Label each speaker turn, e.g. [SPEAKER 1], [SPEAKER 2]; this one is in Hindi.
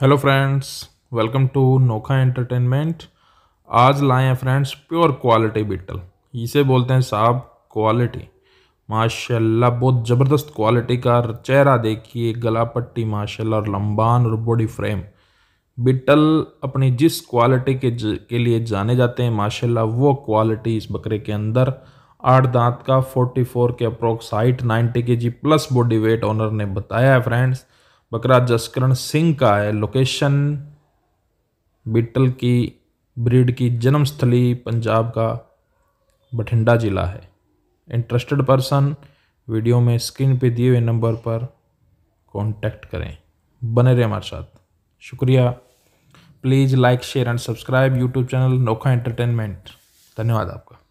[SPEAKER 1] hello friends welcome to Nokha entertainment आज लाए हैं फ्रेंड्स प्योर क्वालिटी बीटल इसे बोलते हैं साहब क्वालिटी माशाल्लाह बहुत ज़बरदस्त क्वालिटी का चेहरा देखिए गला पट्टी माशाल्लाह और लंबान और बॉडी फ्रेम बिटल अपनी जिस क्वालिटी के के लिए जाने जाते हैं माशाल्लाह वो क्वालिटी इस बकरे के अंदर आठ दांत का 44 के approx height 90 K G plus body weight owner ने बताया है फ्रेंड्स बकरा जसकरण सिंह का है लोकेशन बिटल की ब्रीड की जन्मस्थली पंजाब का बठिंडा ज़िला है इंटरेस्टेड पर्सन वीडियो में स्क्रीन पे दिए हुए नंबर पर कांटेक्ट करें बने रहे हमारे साथ शुक्रिया please like share and subscribe YouTube channel Nokha entertainment धन्यवाद आपका